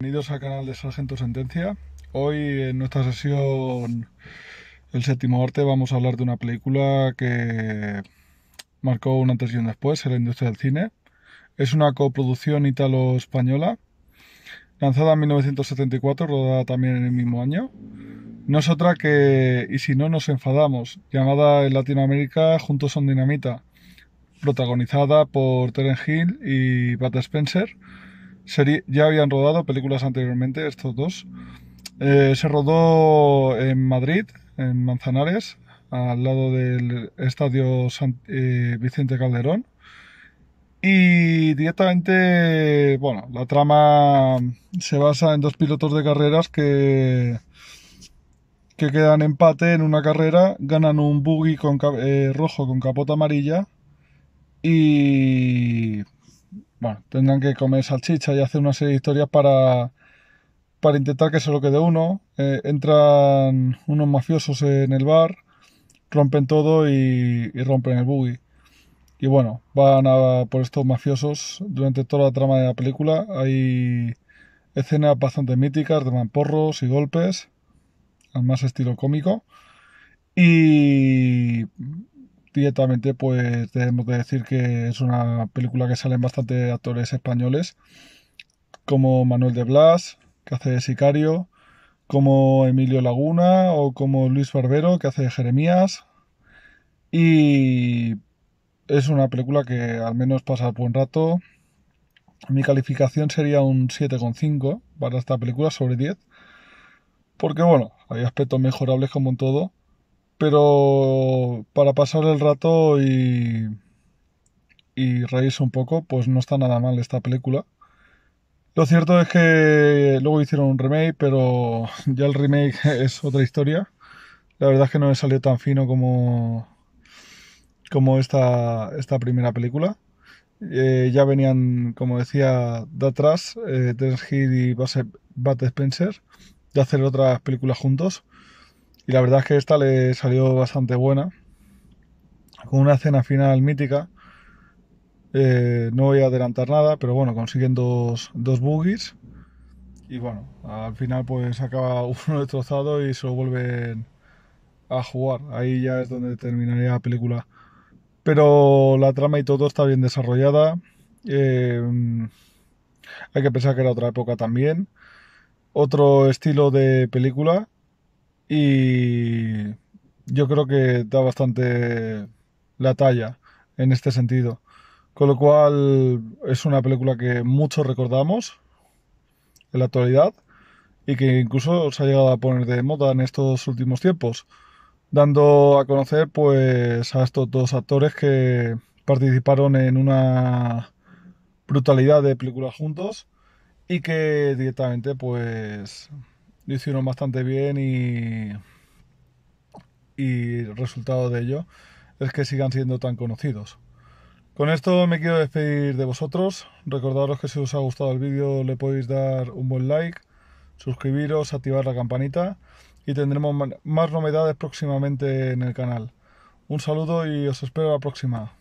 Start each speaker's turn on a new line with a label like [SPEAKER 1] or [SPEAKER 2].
[SPEAKER 1] Bienvenidos al canal de Sargento Sentencia. Hoy en nuestra sesión El séptimo arte vamos a hablar de una película que marcó un antes y un después en la industria del cine. Es una coproducción italo-española, lanzada en 1974, rodada también en el mismo año. No es otra que Y si no nos enfadamos, llamada en Latinoamérica Juntos son Dinamita, protagonizada por Terence Hill y Pat Spencer ya habían rodado películas anteriormente, estos dos. Eh, se rodó en Madrid, en Manzanares, al lado del Estadio eh, Vicente Calderón. Y directamente, bueno, la trama se basa en dos pilotos de carreras que, que quedan empate en una carrera, ganan un buggy con, eh, rojo con capota amarilla y bueno, tengan que comer salchicha y hacer una serie de historias para, para intentar que se lo quede uno. Eh, entran unos mafiosos en el bar, rompen todo y, rompen el buggy. Y bueno, van a por estos mafiosos durante toda la trama de la película. Hay escenas bastante míticas de mamporros y golpes, al más estilo cómico. Y directamente pues tenemos que decir que es una película que salen bastante actores españoles como Manuel de Blas que hace de Sicario como Emilio Laguna o como Luis Barbero que hace de Jeremías y es una película que al menos pasa buen rato mi calificación sería un 7,5 para esta película sobre 10 porque bueno hay aspectos mejorables como en todo pero para pasar el rato y, y reírse un poco, pues no está nada mal esta película. Lo cierto es que luego hicieron un remake, pero ya el remake es otra historia. La verdad es que no me salió tan fino como, como esta, primera película. Eh, ya venían, como decía, de atrás, eh, y Bat Spencer, de hacer otras películas juntos. Y la verdad es que esta le salió bastante buena. Con una escena final mítica. Eh, no voy a adelantar nada, pero bueno, consiguen dos, dos Y bueno, al final pues acaba uno destrozado y se lo vuelven a jugar. Ahí ya es donde terminaría la película. Pero la trama y todo está bien desarrollada. Eh, hay que pensar que era otra época también. Otro estilo de película y yo creo que da bastante la talla en este sentido. Con lo cual es una película que muchos recordamos en la actualidad y que incluso se ha llegado a poner de moda en estos últimos tiempos, dando a conocer pues a estos dos actores que participaron en una brutalidad de películas juntos y que directamente pues lo hicieron bastante bien y, y el resultado de ello es que sigan siendo tan conocidos. Con esto me quiero despedir de vosotros. Recordaros que si os ha gustado el vídeo le podéis dar un buen like, suscribiros, activar la campanita y tendremos más novedades próximamente en el canal. Un saludo y os espero la próxima.